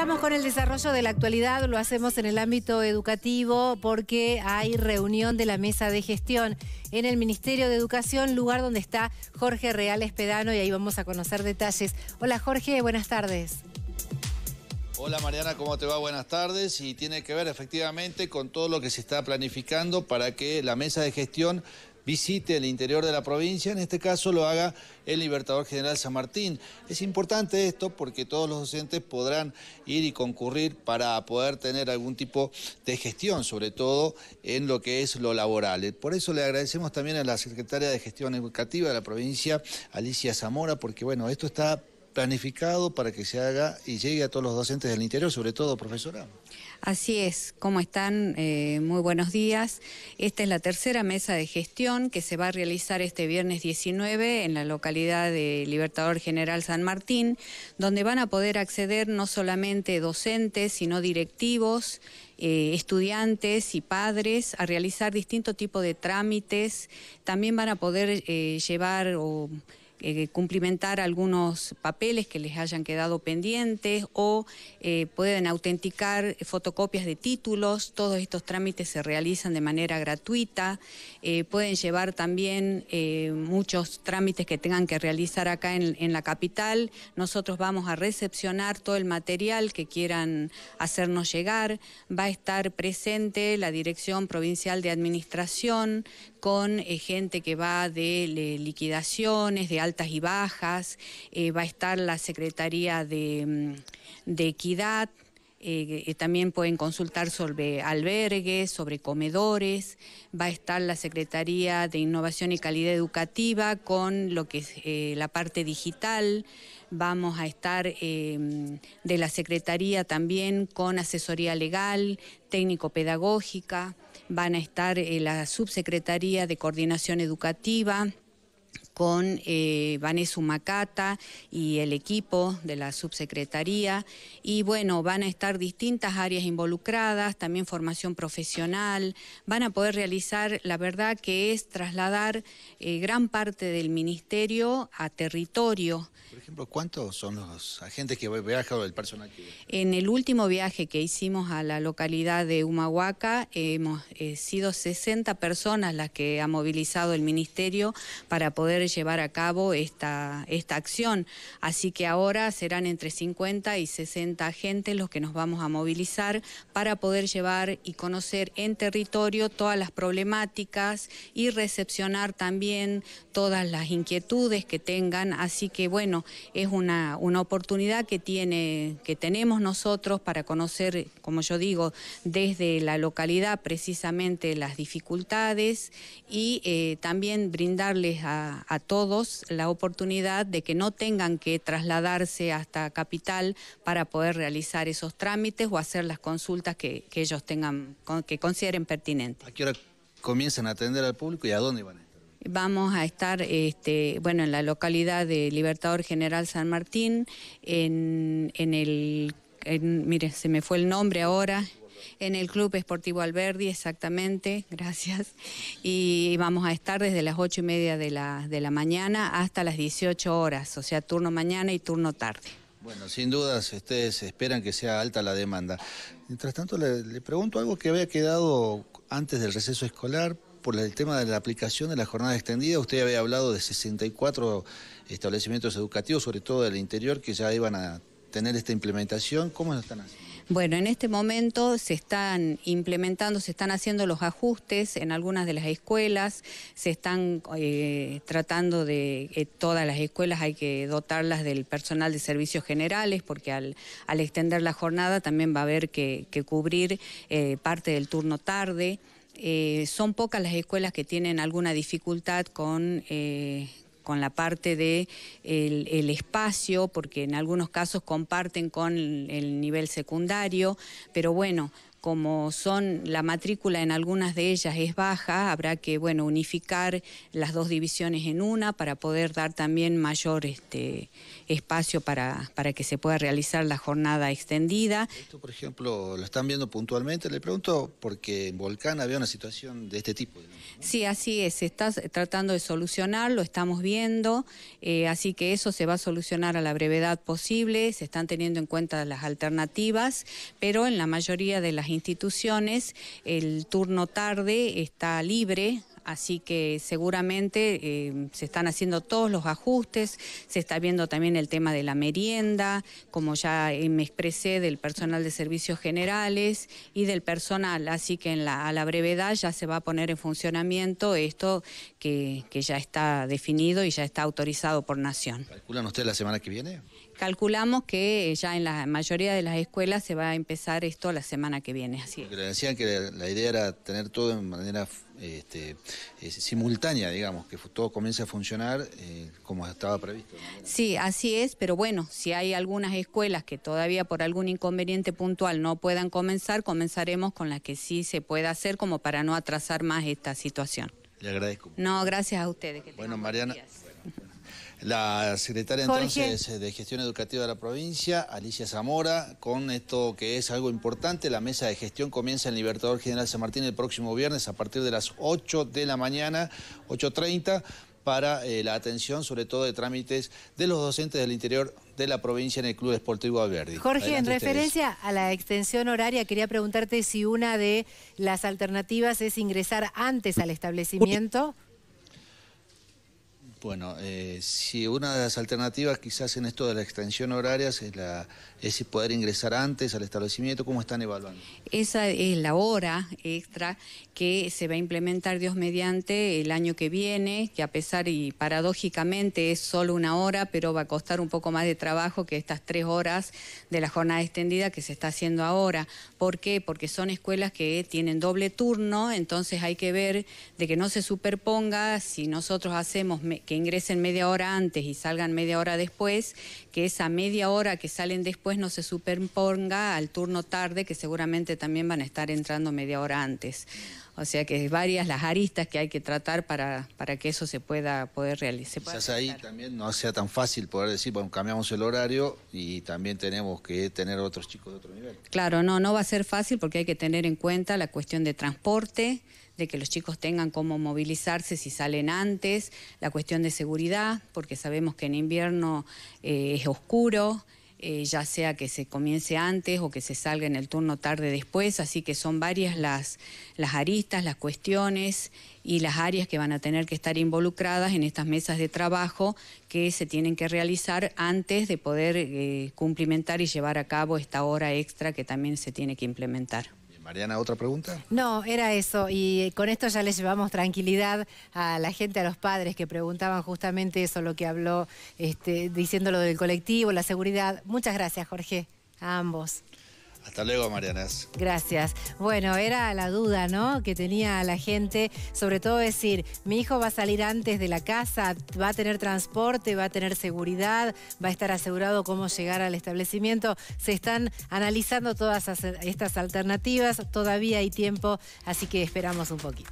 Estamos con el desarrollo de la actualidad, lo hacemos en el ámbito educativo porque hay reunión de la mesa de gestión en el Ministerio de Educación, lugar donde está Jorge Reales Pedano y ahí vamos a conocer detalles. Hola Jorge, buenas tardes. Hola Mariana, ¿cómo te va? Buenas tardes. Y tiene que ver efectivamente con todo lo que se está planificando para que la mesa de gestión visite el interior de la provincia, en este caso lo haga el Libertador General San Martín. Es importante esto porque todos los docentes podrán ir y concurrir para poder tener algún tipo de gestión, sobre todo en lo que es lo laboral. Por eso le agradecemos también a la Secretaria de Gestión Educativa de la provincia, Alicia Zamora, porque bueno, esto está planificado para que se haga y llegue a todos los docentes del interior, sobre todo profesora. Así es, ¿cómo están? Eh, muy buenos días. Esta es la tercera mesa de gestión que se va a realizar este viernes 19 en la localidad de Libertador General San Martín, donde van a poder acceder no solamente docentes, sino directivos, eh, estudiantes y padres a realizar distinto tipo de trámites. También van a poder eh, llevar o eh, cumplimentar algunos papeles que les hayan quedado pendientes o eh, pueden autenticar fotocopias de títulos. Todos estos trámites se realizan de manera gratuita. Eh, pueden llevar también muchos trámites que tengan que realizar acá en, en la capital. Nosotros vamos a recepcionar todo el material que quieran hacernos llegar. Va a estar presente la Dirección Provincial de Administración con gente que va de liquidaciones, de alta altas y bajas, eh, va a estar la Secretaría de, mm, Equidad, eh, también pueden consultar sobre albergues, sobre comedores, va a estar la Secretaría de Innovación y Calidad Educativa con lo que es eh, la parte digital, vamos a estar mm, de la Secretaría también con asesoría legal, técnico-pedagógica, van a estar la Subsecretaría de Coordinación Educativa con eh, Vanessa Macata y el equipo de la subsecretaría. Y bueno, van a estar distintas áreas involucradas, también formación profesional. Van a poder realizar, la verdad que es trasladar eh, gran parte del ministerio a territorio. Por ejemplo, ¿cuántos son los agentes que viajan o el personal que En el último viaje que hicimos a la localidad de Humahuaca, hemos eh, sido 60 personas las que ha movilizado el ministerio para poder llevar a cabo esta, esta acción. Así que ahora serán entre 50 y 60 agentes los que nos vamos a movilizar para poder llevar y conocer en territorio todas las problemáticas y recepcionar también todas las inquietudes que tengan. Así que bueno, es una, una oportunidad que, tiene, que tenemos nosotros para conocer, como yo digo, desde la localidad precisamente las dificultades y eh, también brindarles a, a todos la oportunidad de que no tengan que trasladarse hasta Capital para poder realizar esos trámites o hacer las consultas que, que ellos tengan, que consideren pertinentes. ¿A qué hora comienzan a atender al público y a dónde van? Vamos a estar, este, bueno, en la localidad de Libertador General San Martín, en, en el, mire, se me fue el nombre ahora, en el Club Esportivo Alberdi, exactamente, gracias. Y vamos a estar desde las ocho y media de la, mañana hasta las 18 horas, o sea, turno mañana y turno tarde. Bueno, sin dudas, ustedes esperan que sea alta la demanda. Mientras tanto, le, le, pregunto algo que había quedado antes del receso escolar por el tema de la aplicación de la jornada extendida. Usted había hablado de 64 establecimientos educativos, sobre todo del interior, que ya iban a tener esta implementación. ¿Cómo lo están haciendo? Bueno, en este momento se están implementando, se están haciendo los ajustes en algunas de las escuelas, se están eh, tratando de eh, todas las escuelas hay que dotarlas del personal de servicios generales porque al, extender la jornada también va a haber que, cubrir eh, parte del turno tarde. son pocas las escuelas que tienen alguna dificultad con con la parte de el, el espacio, porque en algunos casos comparten con el nivel secundario, pero bueno, como son la matrícula en algunas de ellas es baja, habrá que bueno unificar las dos divisiones en una para poder dar también mayor este espacio para, para que se pueda realizar la jornada extendida. Esto, por ejemplo, lo están viendo puntualmente, le pregunto, porque en Volcán había una situación de este tipo. Sí, así es, se está tratando de solucionar, lo estamos viendo, eh, así que eso se va a solucionar a la brevedad posible, se están teniendo en cuenta las alternativas, pero en la mayoría de las instituciones. El turno tarde está libre, así que seguramente eh, se están haciendo todos los ajustes, se está viendo también el tema de la merienda, como ya me expresé, del personal de servicios generales y del personal, así que en la, a la brevedad ya se va a poner en funcionamiento esto que, ya está definido y ya está autorizado por Nación. ¿Calculan ustedes la semana que viene? calculamos que ya en la mayoría de las escuelas se va a empezar esto la semana que viene. Así decían que la, idea era tener todo de manera este, eh, simultánea, digamos, que todo comience a funcionar eh, como estaba previsto. Sí, así es, pero bueno, si hay algunas escuelas que todavía por algún inconveniente puntual no puedan comenzar, comenzaremos con las que sí se pueda hacer como para no atrasar más esta situación. Le agradezco. No, gracias a ustedes. bueno, Mariana la secretaria entonces eh, de Gestión Educativa de la provincia, Alicia Zamora, con esto que es algo importante. La mesa de gestión comienza en Libertador General San Martín el próximo viernes a partir de las 8 de la mañana, 8.30 para eh, la atención, sobre todo de trámites de los docentes del interior de la provincia en el Club Esportivo Alberdi. Jorge, en referencia a la extensión horaria, quería preguntarte si una de las alternativas es ingresar antes al establecimiento. Bueno, eh, si una de las alternativas quizás en esto de la extensión horaria es, la, es poder ingresar antes al establecimiento, ¿cómo están evaluando? Esa es la hora extra que se va a implementar Dios mediante el año que viene, que a pesar y paradójicamente es solo una hora, pero va a costar un poco más de trabajo que estas tres horas de la jornada extendida que se está haciendo ahora. ¿Por qué? Porque son escuelas que tienen doble turno, entonces hay que ver de que no se superponga si nosotros hacemos que ingresen media hora antes y salgan media hora después, que esa media hora que salen después no se superponga al turno tarde, que seguramente también van a estar entrando media hora antes. O sea que es varias las aristas que hay que tratar para, que eso se pueda poder realizar. Quizás ahí también no sea tan fácil poder decir, bueno, cambiamos el horario y también tenemos que tener otros chicos de otro nivel. Claro, no, no va a ser fácil porque hay que tener en cuenta la cuestión de transporte, de que los chicos tengan cómo movilizarse si salen antes, la cuestión de seguridad, porque sabemos que en invierno eh, es oscuro. Eh, ya sea que se comience antes o que se salga en el turno tarde después, así que son varias las, las aristas, las cuestiones y las áreas que van a tener que estar involucradas en estas mesas de trabajo que se tienen que realizar antes de poder eh, cumplimentar y llevar a cabo esta hora extra que también se tiene que implementar. Mariana, ¿otra pregunta? No, era eso. Y con esto ya les llevamos tranquilidad a la gente, a los padres que preguntaban justamente eso, lo que habló, este, diciendo lo del colectivo, la seguridad. Muchas gracias, Jorge, a ambos. Hasta luego, Marianas. Gracias. Bueno, era la duda, ¿no? Que tenía la gente, sobre todo decir, mi hijo va a salir antes de la casa, va a tener transporte, va a tener seguridad, va a estar asegurado cómo llegar al establecimiento. Se están analizando todas estas alternativas, todavía hay tiempo, así que esperamos un poquito.